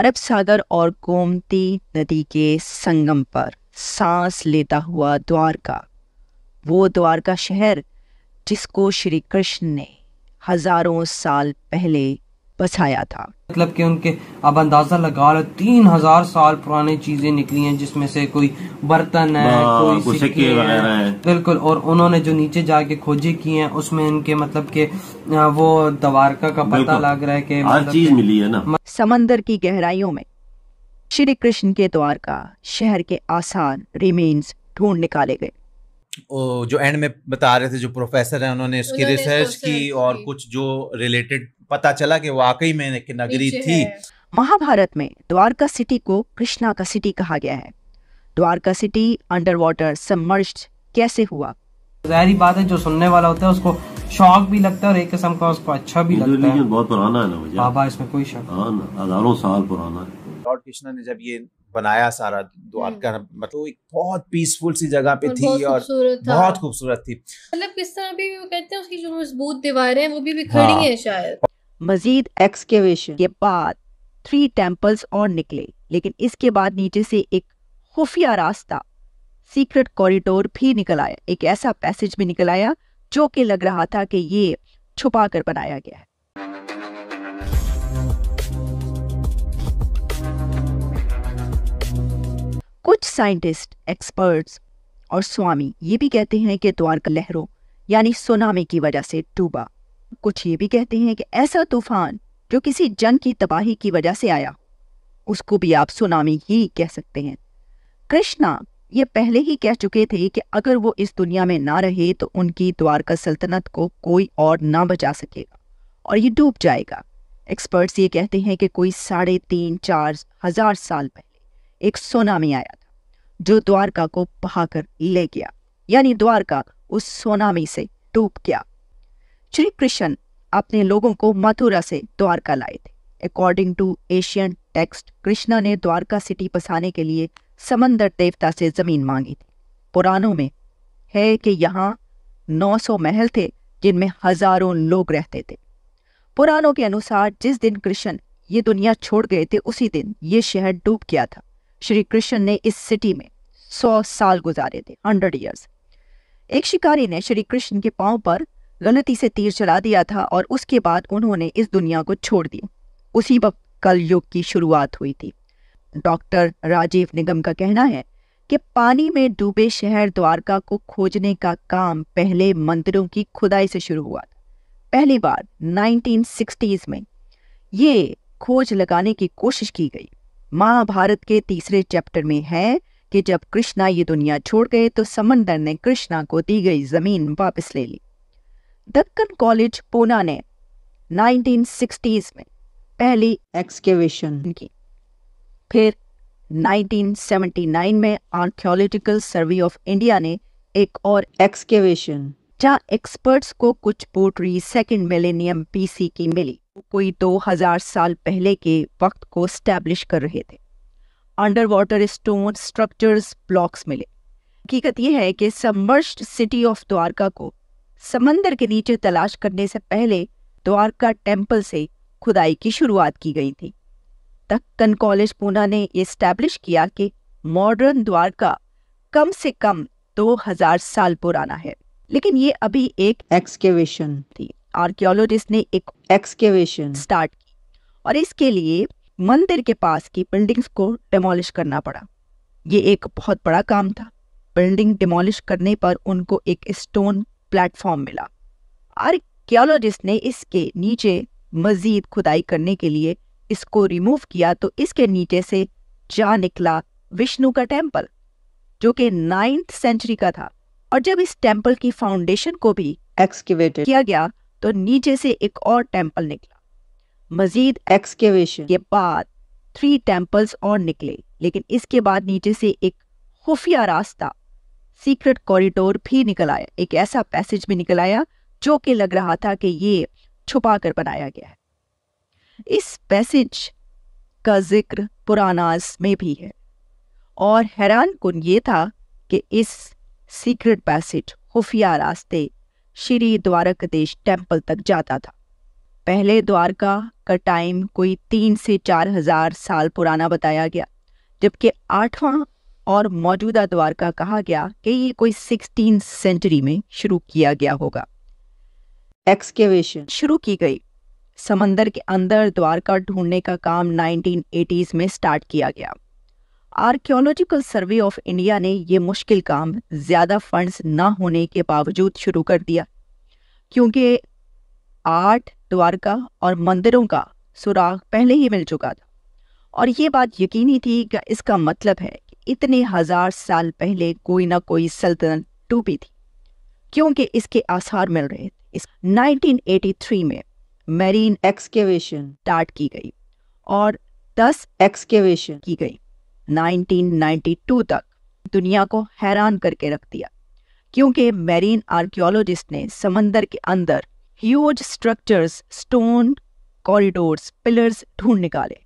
अरब सागर और गोमती नदी के संगम पर सांस लेता हुआ द्वारका वो द्वारका शहर जिसको श्री कृष्ण ने हजारों साल पहले बसाया था मतलब कि उनके अब अंदाजा लगा लो तीन हजार साल पुराने चीजें निकली हैं जिसमें से कोई बर्तन है कोई सिक्के बिल्कुल और उन्होंने जो नीचे जाके खोजे की हैं उसमें इनके मतलब के वो द्वारका का पता लग रहा है कि मतलब चीज मिली है ना समंदर की गहराइयों में श्री कृष्ण के द्वार का शहर के आसान रिमेन्स ढूंढ निकाले गए ओ, जो एंड में बता रहे थे जो प्रोफेसर हैं उन्होंने इसकी रिसर्च की और कुछ जो रिलेटेड पता चला कि वाकई में एक नगरी थी महाभारत में द्वारका सिटी को कृष्णा का सिटी कहा गया है Dwarka city under water submerge कैसे हुआ जाहरी बात है जो सुनने वाला होता है उसको शौक भी लगता है और एक किस्म का उसको अच्छा भी लगता है बहुत पुराना है ना बाबा इसमें कोई शक हाँ हजारों साल पुराना है लॉर्ड कृष्णा ने जब ये बनाया सारा द्वारका हम्म। मतलब एक बहुत पीसफुल सी जगह पे थी और बहुत खूबसूरत थी मतलब किस तरह भी वो कहते हैं उसकी जो मजबूत दीवारें वो भी बिखरी हाँ। हैं शायद मजीद एक्सकेवेशन के बाद थ्री टेंपल्स और निकले लेकिन इसके बाद नीचे से एक खुफिया रास्ता सीक्रेट कॉरिडोर भी निकल आया एक ऐसा पैसेज भी निकल आया जो कि लग रहा था कि ये छुपा कर बनाया गया है कुछ साइंटिस्ट एक्सपर्ट्स और स्वामी ये भी कहते हैं कि द्वारका लहरों यानी सुनामी की वजह से डूबा कुछ ये भी कहते हैं कि ऐसा तूफान जो किसी जंग की तबाही की वजह से आया उसको भी आप सुनामी ही कह सकते हैं कृष्णा ये पहले ही कह चुके थे कि अगर वो इस दुनिया में ना रहे तो उनकी द्वारका सल्तनत को कोई और ना बचा सकेगा और ये डूब जाएगा एक्सपर्ट्स ये कहते हैं कि कोई साढ़े तीन चार हजार साल पहले एक सोनामी आया था जो द्वारका को बहाकर ले गया यानी द्वारका उस सोनामी से डूब गया श्री कृष्ण अपने लोगों को मथुरा से द्वारका लाए थे according to Asian text Krishna ने द्वारका सिटी बसाने के लिए समंदर देवता से ज़मीन मांगी थी पुरानों में है कि यहाँ 900 महल थे जिनमें हजारों लोग रहते थे पुरानों के अनुसार जिस दिन कृष्ण ये दुनिया छोड़ गए थे उसी दिन ये शहर डूब गया था श्री कृष्ण ने इस सिटी में सौ साल गुजारे थे हंड्रेड ईयर्स एक शिकारी ने श्री कृष्ण के पांव पर गलती से तीर चला दिया था और उसके बाद उन्होंने इस दुनिया को छोड़ दिया उसी वक्त कल युग की शुरुआत हुई थी डॉक्टर राजीव निगम का कहना है कि पानी में डूबे शहर द्वारका को खोजने का काम पहले मंदिरों की खुदाई से शुरू हुआ था पहली बार 1960s में ये खोज लगाने की कोशिश की गई महाभारत के तीसरे चैप्टर में है कि जब कृष्णा ये दुनिया छोड़ गए तो समंदर ने कृष्णा को दी गई जमीन वापस ले ली दक्कन कॉलेज पूना ने 1960s में पहली एक्सकेवेशन की फिर 1979 में आर्कियोलॉजिकल सर्वे ऑफ इंडिया ने एक और एक्सकेवेशन जहां एक्सपर्ट्स को कुछ पोट्री सेकेंड मिलेनियम पीसी की मिली कोई 2000 साल पहले के वक्त को स्टैब्लिश कर रहे थे under water stone structures blocks मिले हकीकत यह है कि सबमर्स्ड सिटी ऑफ द्वारका को समंदर के नीचे तलाश करने से पहले द्वारका टेम्पल से खुदाई की शुरुआत की गई थी तक कन कॉलेज पूना ने इस्टेब्लिश किया कि मॉडर्न द्वारका कम से कम 2000 साल पुराना है लेकिन ये अभी एक एक्सकेवेशन थी आर्कियोलॉजिस्ट ने एक एक्सकेवेशन स्टार्ट की और इसके लिए मंदिर के पास की बिल्डिंग्स को डिमोलिश करना पड़ा ये एक बहुत बड़ा काम था बिल्डिंग डिमोलिश करने पर उनको एक स्टोन प्लेटफॉर्म मिला आर्कियोलॉजिस्ट ने इसके नीचे मजीद खुदाई करने के लिए इसको रिमूव किया तो इसके नीचे से जा निकला विष्णु का टेम्पल जो कि नाइन्थ सेंचुरी का था और जब इस टेम्पल की फाउंडेशन को भी एक्सकेवेटेड किया गया तो नीचे से एक और टेम्पल निकला मजीद एक्सकेवेशन के बाद थ्री टेम्पल्स और निकले लेकिन इसके बाद नीचे से एक खुफिया रास्ता सीक्रेट कॉरिडोर भी निकल आया एक ऐसा पैसेज भी निकल आया जो कि लग रहा था कि ये छुपा कर बनाया गया है इस पैसेज का जिक्र पुरानास में भी है और हैरान कन ये था कि इस सीक्रेट पैसेज खुफिया रास्ते श्री द्वारकदेश टेम्पल तक जाता था पहले द्वारका का टाइम कोई तीन से चार हजार साल पुराना बताया गया जबकि आठवां और मौजूदा द्वारका कहा गया कि ये कोई सिक्सटीन सेंचुरी में शुरू किया गया होगा एक्सकेवेशन शुरू की गई समंदर के अंदर द्वारका ढूंढने का काम 1980s में स्टार्ट किया गया आर्कियोलॉजिकल सर्वे ऑफ इंडिया ने यह मुश्किल काम ज़्यादा फंड्स ना होने के बावजूद शुरू कर दिया क्योंकि आर्ट द्वारका और मंदिरों का सुराग पहले ही मिल चुका था और ये बात यकीनी थी कि इसका मतलब है कि इतने हज़ार साल पहले कोई ना कोई सल्तनत डूबी थी क्योंकि इसके आसार मिल रहे थे इस 1983 में मैरीन एक्सकेवेशन स्टार्ट की गई और 10 एक्सकेवेशन की गई 1992 तक दुनिया को हैरान करके रख दिया क्योंकि मैरीन आर्कियोलॉजिस्ट ने समंदर के अंदर huge structures stone corridors pillars ढूंढ निकाले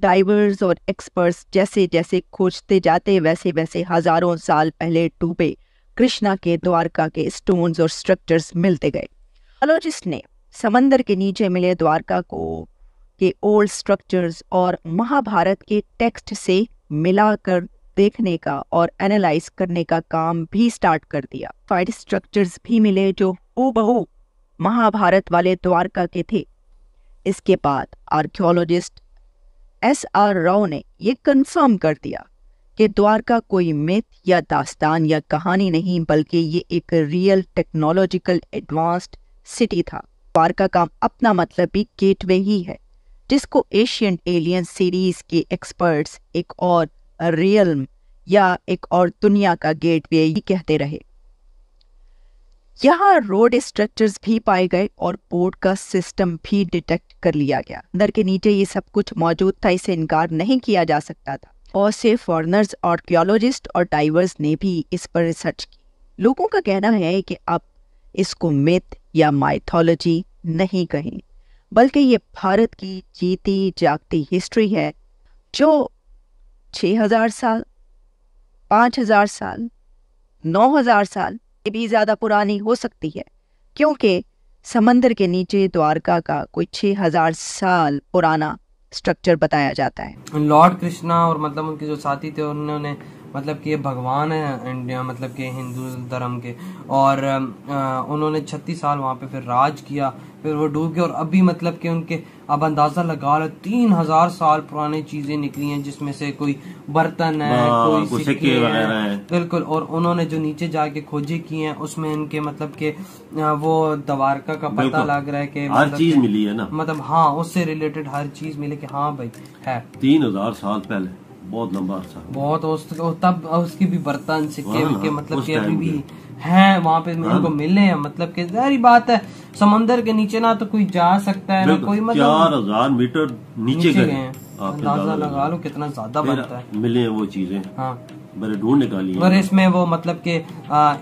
डाइवर्स और एक्सपर्ट्स जैसे जैसे खोजते जाते वैसे वैसे हजारों साल पहले टूबे कृष्णा के द्वारका के स्टोन्स और स्ट्रक्चर्स मिलते गए आर्कियोलॉजिस्ट ने समंदर के नीचे मिले द्वारका को के ओल्ड स्ट्रक्चर्स और महाभारत के टेक्स्ट से मिलाकर देखने का और एनालाइज करने का काम भी स्टार्ट कर दिया फाइड स्ट्रक्चर्स भी मिले जो ओ बहु महाभारत वाले द्वारका के थे इसके बाद आर्कियोलॉजिस्ट एस आर राव ने यह कंफर्म कर दिया कि द्वारका कोई मिथ या दास्तान या कहानी नहीं बल्कि ये एक रियल टेक्नोलॉजिकल एडवांस्ड सिटी था व्यापार का काम अपना मतलब भी गेटवे ही है जिसको एशियन एलियन सीरीज के एक्सपर्ट्स एक और रियल या एक और दुनिया का गेटवे ही कहते रहे यहाँ रोड स्ट्रक्चर्स भी पाए गए और बोर्ड का सिस्टम भी डिटेक्ट कर लिया गया अंदर के नीचे ये सब कुछ मौजूद था इसे इनकार नहीं किया जा सकता था और से फॉरनर्स आर्कियोलॉजिस्ट और डाइवर्स ने भी इस पर रिसर्च की लोगों का कहना है कि अब इसको मिथ या माइथोलॉजी नहीं कहीं बल्कि ये भारत की जीती जागती हिस्ट्री है जो 6000 साल 5000 साल 9000 साल से भी ज़्यादा पुरानी हो सकती है क्योंकि समंदर के नीचे द्वारका का कोई 6000 साल पुराना स्ट्रक्चर बताया जाता है लॉर्ड कृष्णा और मतलब उनके जो साथी थे उन्होंने मतलब कि ये भगवान है इंडिया मतलब कि हिंदू धर्म के और उन्होंने छत्तीस साल वहाँ पे फिर राज किया फिर वो डूब गए और अभी मतलब कि उनके अब अंदाज़ा लगा लो तीन हज़ार साल पुराने चीज़ें निकली हैं जिसमें से कोई बर्तन है हाँ, कोई सिक्के हैं बिल्कुल और उन्होंने जो नीचे जाके खोजे की हैं उसमें इनके मतलब के वो द्वारका का पता लग रहा है कि हर मतलब चीज़ मिली है ना मतलब हाँ उससे रिलेटेड हर चीज़ मिली कि हाँ भाई है तीन हजार साल पहले बहुत लंबा अरसा बहुत तो तब उसकी भी बर्तन सिक्के हाँ, के मतलब के अभी भी हैं वहाँ पे हाँ। उनको मिले हैं मतलब के जारी बात है समंदर के नीचे ना तो कोई जा सकता है ना कोई मतलब चार हजार मीटर नीचे, नीचे गए अंदाजा लगा लो कितना ज्यादा बनता है मिले हैं वो चीजें हाँ मैंने ढूंढ निकाली और इसमें वो मतलब कि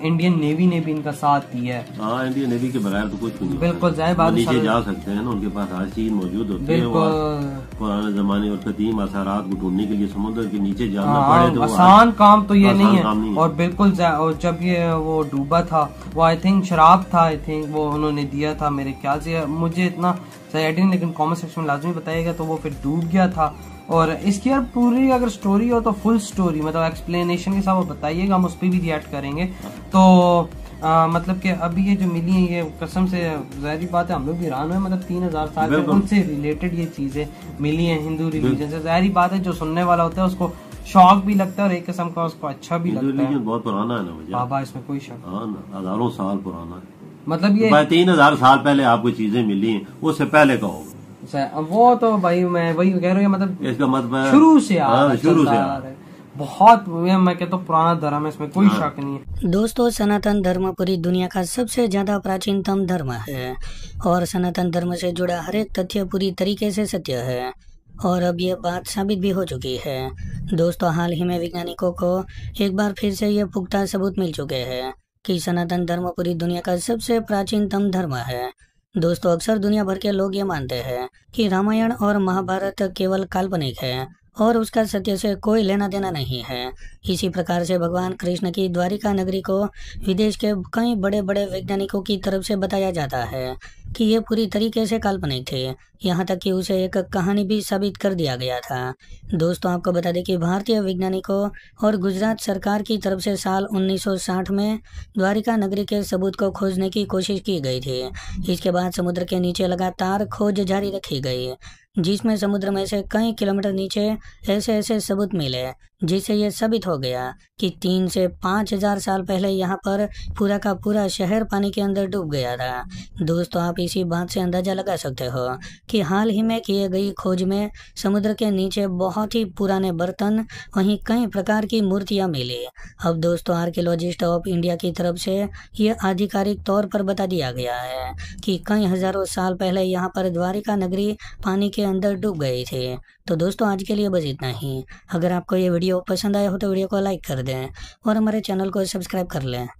इंडियन नेवी ने भी इनका साथ दिया है हाँ इंडियन नेवी के बगैर तो कुछ नहीं बिल्कुल जाहिर बात नीचे जा सकते हैं ना उनके पास हर चीज मौजूद होती है पुराने जमाने और कदीम आसारात को ढूंढने के लिए समुद्र के नीचे जाना हाँ, पड़े तो आसान काम तो ये नहीं है और बिल्कुल और जब ये वो डूबा था वो आई थिंक शराब था आई थिंक वो उन्होंने दिया था मेरे ख्याल से मुझे इतना लेकिन कॉमेंट सेक्शन में लाजमी बताएगा तो वो फिर डूब गया था और इसकी यार पूरी अगर स्टोरी हो तो फुल स्टोरी मतलब एक्सप्लेनेशन के साथ बताइएगा हम उस पर भी रिएक्ट करेंगे तो आ, मतलब कि अभी ये जो मिली है ये कसम से जहरी बात है हम लोग भी ईरान में मतलब तीन हज़ार साल से उनसे रिलेटेड ये चीज़ें मिली हैं हिंदू रिलीजन से जहरी बात है जो सुनने वाला होता है उसको शौक भी लगता है और एक किस्म का उसको अच्छा भी लगता है बहुत पुराना है ना बाबा इसमें कोई शक हाँ हजारों साल पुराना है मतलब ये तो तीन हजार साल पहले आपको चीजें मिली हैं उससे पहले का होगा अच्छा, वो तो भाई मैं वही कह रहा हूँ मतलब इसका मतलब शुरू से आ हाँ, शुरू से आ रहा है बहुत मैं कहता पुराना धर्म है इसमें कोई हाँ। शक नहीं है दोस्तों सनातन धर्म पूरी दुनिया का सबसे ज्यादा प्राचीनतम धर्म है और सनातन धर्म से जुड़ा हर एक तथ्य पूरी तरीके से सत्य है और अब ये बात साबित भी हो चुकी है दोस्तों हाल ही में वैज्ञानिकों को एक बार फिर से ये पुख्ता सबूत मिल चुके हैं कि सनातन धर्म पूरी दुनिया का सबसे प्राचीनतम धर्म है दोस्तों अक्सर दुनिया भर के लोग ये मानते हैं कि रामायण और महाभारत केवल काल्पनिक है और उसका सत्य से कोई लेना देना नहीं है इसी प्रकार से भगवान कृष्ण की द्वारिका नगरी को विदेश के कई बड़े बड़े वैज्ञानिकों की तरफ से बताया जाता है कि ये पूरी तरीके से काल्पनिक थे यहाँ तक कि उसे एक कहानी भी साबित कर दिया गया था दोस्तों आपको बता दें कि भारतीय वैज्ञानिकों और गुजरात सरकार की तरफ से साल 1960 में द्वारिका नगरी के सबूत को खोजने की कोशिश की गई थी इसके बाद समुद्र के नीचे लगातार खोज जारी रखी गई जिसमें समुद्र में से कई किलोमीटर नीचे ऐसे ऐसे सबूत मिले जिससे ये साबित हो गया कि तीन से पांच हजार साल पहले यहाँ पर पूरा का पूरा शहर पानी के अंदर डूब गया था दोस्तों आप इसी बात से अंदाजा लगा सकते हो कि हाल ही में किए गई खोज में समुद्र के नीचे बहुत ही पुराने बर्तन वहीं कई प्रकार की मूर्तियां मिली अब दोस्तों आर्कियोलॉजिस्ट ऑफ इंडिया की तरफ से ये आधिकारिक तौर पर बता दिया गया है कि कई हजारों साल पहले यहाँ पर द्वारिका नगरी पानी के अंदर डूब गई थी तो दोस्तों आज के लिए बस इतना ही अगर आपको ये वीडियो वीडियो पसंद आया हो तो वीडियो को लाइक कर दें और हमारे चैनल को सब्सक्राइब कर लें